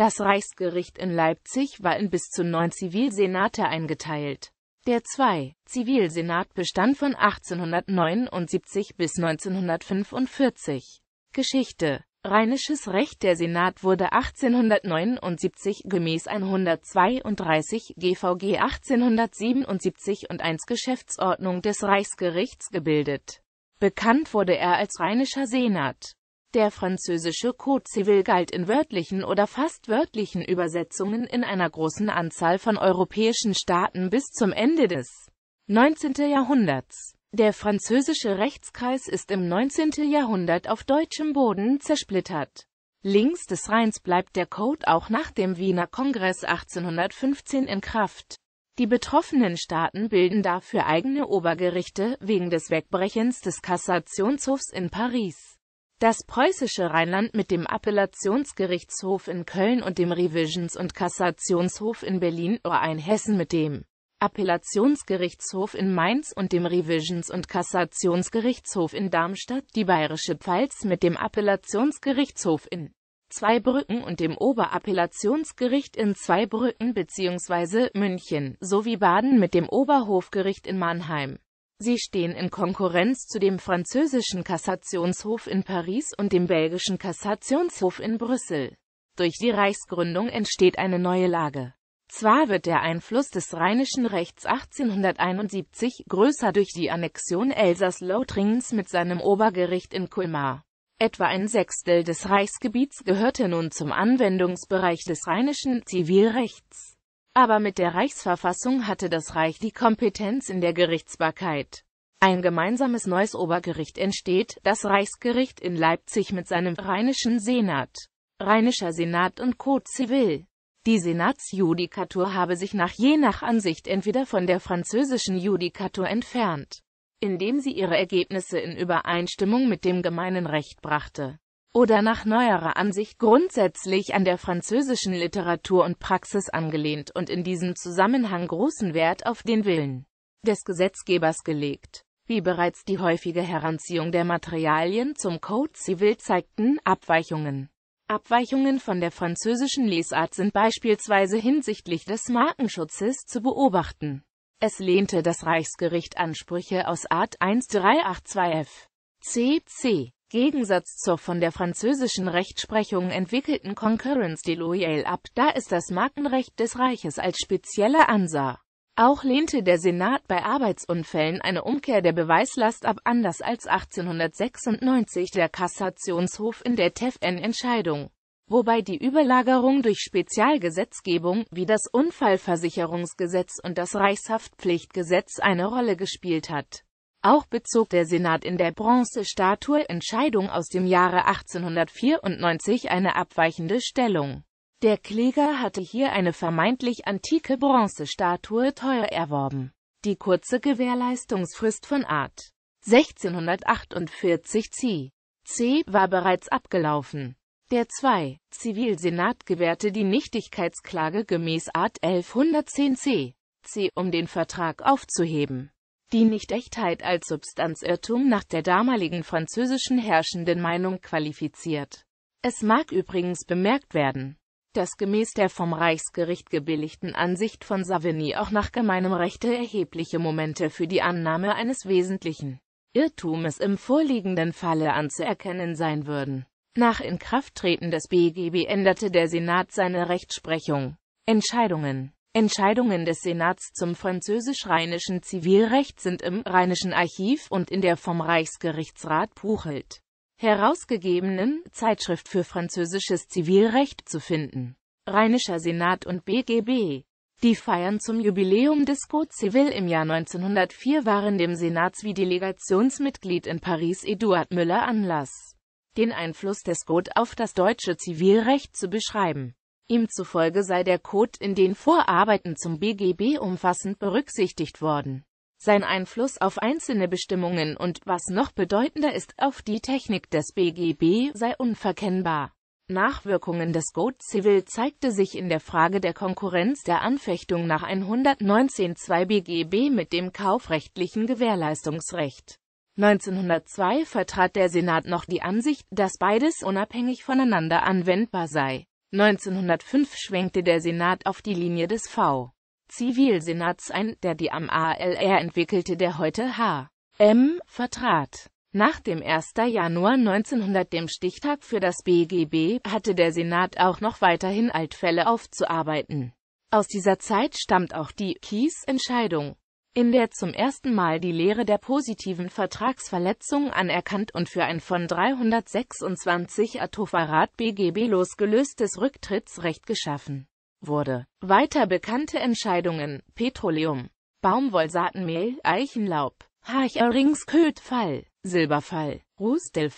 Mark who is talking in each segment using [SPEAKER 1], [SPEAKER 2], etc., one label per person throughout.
[SPEAKER 1] Das Reichsgericht in Leipzig war in bis zu neun Zivilsenate eingeteilt. Der zwei Zivilsenat bestand von 1879 bis 1945. Geschichte Rheinisches Recht Der Senat wurde 1879 gemäß 132 GVG 1877 und 1 Geschäftsordnung des Reichsgerichts gebildet. Bekannt wurde er als Rheinischer Senat. Der französische Code Civil galt in wörtlichen oder fast wörtlichen Übersetzungen in einer großen Anzahl von europäischen Staaten bis zum Ende des 19. Jahrhunderts. Der französische Rechtskreis ist im 19. Jahrhundert auf deutschem Boden zersplittert. Links des Rheins bleibt der Code auch nach dem Wiener Kongress 1815 in Kraft. Die betroffenen Staaten bilden dafür eigene Obergerichte, wegen des Wegbrechens des Kassationshofs in Paris. Das preußische Rheinland mit dem Appellationsgerichtshof in Köln und dem Revisions- und Kassationshof in Berlin oder oh, ein Hessen mit dem Appellationsgerichtshof in Mainz und dem Revisions- und Kassationsgerichtshof in Darmstadt, die Bayerische Pfalz mit dem Appellationsgerichtshof in Zweibrücken und dem Oberappellationsgericht in Zweibrücken bzw. München, sowie Baden mit dem Oberhofgericht in Mannheim. Sie stehen in Konkurrenz zu dem französischen Kassationshof in Paris und dem belgischen Kassationshof in Brüssel. Durch die Reichsgründung entsteht eine neue Lage. Zwar wird der Einfluss des rheinischen Rechts 1871 größer durch die Annexion Elsass-Lothringens mit seinem Obergericht in Colmar. Etwa ein Sechstel des Reichsgebiets gehörte nun zum Anwendungsbereich des rheinischen Zivilrechts aber mit der Reichsverfassung hatte das Reich die Kompetenz in der Gerichtsbarkeit. Ein gemeinsames neues Obergericht entsteht, das Reichsgericht in Leipzig mit seinem rheinischen Senat, rheinischer Senat und Code Civil. Die Senatsjudikatur habe sich nach je nach Ansicht entweder von der französischen Judikatur entfernt, indem sie ihre Ergebnisse in Übereinstimmung mit dem gemeinen Recht brachte, oder nach neuerer Ansicht grundsätzlich an der französischen Literatur und Praxis angelehnt und in diesem Zusammenhang großen Wert auf den Willen des Gesetzgebers gelegt. Wie bereits die häufige Heranziehung der Materialien zum Code Civil zeigten, Abweichungen. Abweichungen von der französischen Lesart sind beispielsweise hinsichtlich des Markenschutzes zu beobachten. Es lehnte das Reichsgericht Ansprüche aus Art 1382 f. CC Gegensatz zur von der französischen Rechtsprechung entwickelten Concurrence de Loyal ab, da es das Markenrecht des Reiches als spezielle ansah. Auch lehnte der Senat bei Arbeitsunfällen eine Umkehr der Beweislast ab, anders als 1896 der Kassationshof in der TEFN-Entscheidung, wobei die Überlagerung durch Spezialgesetzgebung wie das Unfallversicherungsgesetz und das Reichshaftpflichtgesetz eine Rolle gespielt hat auch bezog der Senat in der Bronzestatue-Entscheidung aus dem Jahre 1894 eine abweichende Stellung. Der Kläger hatte hier eine vermeintlich antike Bronzestatue teuer erworben. Die kurze Gewährleistungsfrist von Art. 1648 c. c. war bereits abgelaufen. Der 2. Zivilsenat gewährte die Nichtigkeitsklage gemäß Art 1110 c. c. um den Vertrag aufzuheben die Nichtechtheit als Substanzirrtum nach der damaligen französischen herrschenden Meinung qualifiziert. Es mag übrigens bemerkt werden, dass gemäß der vom Reichsgericht gebilligten Ansicht von Savigny auch nach gemeinem Rechte erhebliche Momente für die Annahme eines wesentlichen Irrtumes im vorliegenden Falle anzuerkennen sein würden. Nach Inkrafttreten des BGB änderte der Senat seine Rechtsprechung. Entscheidungen Entscheidungen des Senats zum französisch-rheinischen Zivilrecht sind im Rheinischen Archiv und in der vom Reichsgerichtsrat Buchelt herausgegebenen Zeitschrift für französisches Zivilrecht zu finden. Rheinischer Senat und BGB Die Feiern zum Jubiläum des Code Civil im Jahr 1904 waren dem Senats wie Delegationsmitglied in Paris Eduard Müller Anlass, den Einfluss des Code auf das deutsche Zivilrecht zu beschreiben. Ihm zufolge sei der Code in den Vorarbeiten zum BGB umfassend berücksichtigt worden. Sein Einfluss auf einzelne Bestimmungen und, was noch bedeutender ist, auf die Technik des BGB sei unverkennbar. Nachwirkungen des Code Civil zeigte sich in der Frage der Konkurrenz der Anfechtung nach 119.2 BGB mit dem kaufrechtlichen Gewährleistungsrecht. 1902 vertrat der Senat noch die Ansicht, dass beides unabhängig voneinander anwendbar sei. 1905 schwenkte der Senat auf die Linie des V. Zivilsenats ein, der die am ALR entwickelte der heute H. M. vertrat. Nach dem 1. Januar 1900, dem Stichtag für das BGB, hatte der Senat auch noch weiterhin Altfälle aufzuarbeiten. Aus dieser Zeit stammt auch die Kies-Entscheidung in der zum ersten Mal die Lehre der positiven Vertragsverletzung anerkannt und für ein von 326 Atofarat BGB losgelöstes Rücktrittsrecht geschaffen wurde. Weiter bekannte Entscheidungen Petroleum, Baumwollsaatenmehl, Eichenlaub, Harcheringsköd-Fall, Silberfall, rußdell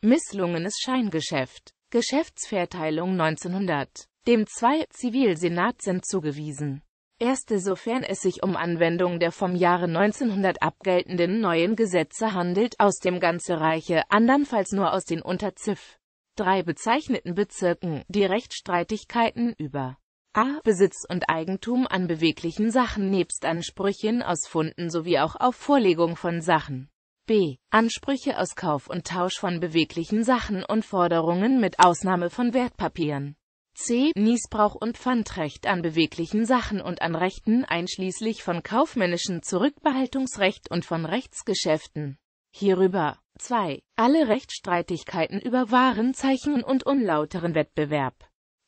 [SPEAKER 1] misslungenes Scheingeschäft, Geschäftsverteilung 1900, dem zwei Zivilsenat sind zugewiesen erste sofern es sich um Anwendung der vom Jahre 1900 abgeltenden neuen Gesetze handelt, aus dem ganze Reiche, andernfalls nur aus den unter Ziff. Drei bezeichneten Bezirken, die Rechtsstreitigkeiten über a. Besitz und Eigentum an beweglichen Sachen nebst Ansprüchen aus Funden sowie auch auf Vorlegung von Sachen. b. Ansprüche aus Kauf und Tausch von beweglichen Sachen und Forderungen mit Ausnahme von Wertpapieren c. Missbrauch und Pfandrecht an beweglichen Sachen und an Rechten einschließlich von kaufmännischen Zurückbehaltungsrecht und von Rechtsgeschäften. Hierüber 2. Alle Rechtsstreitigkeiten über Warenzeichen und unlauteren Wettbewerb.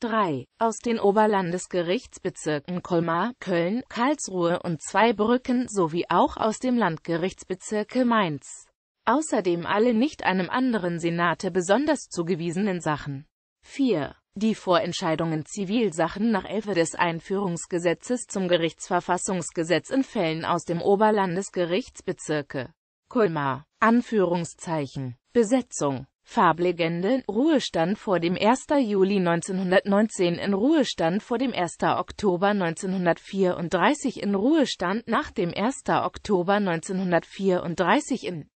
[SPEAKER 1] 3. Aus den Oberlandesgerichtsbezirken Colmar, Köln, Karlsruhe und Zweibrücken sowie auch aus dem Landgerichtsbezirke Mainz. Außerdem alle nicht einem anderen Senate besonders zugewiesenen Sachen. 4. Die Vorentscheidungen Zivilsachen nach 11 des Einführungsgesetzes zum Gerichtsverfassungsgesetz in Fällen aus dem Oberlandesgerichtsbezirke Kulmar. Anführungszeichen. Besetzung. Farblegende, Ruhestand vor dem 1. Juli 1919, in Ruhestand vor dem 1. Oktober 1934, in Ruhestand nach dem 1. Oktober 1934, in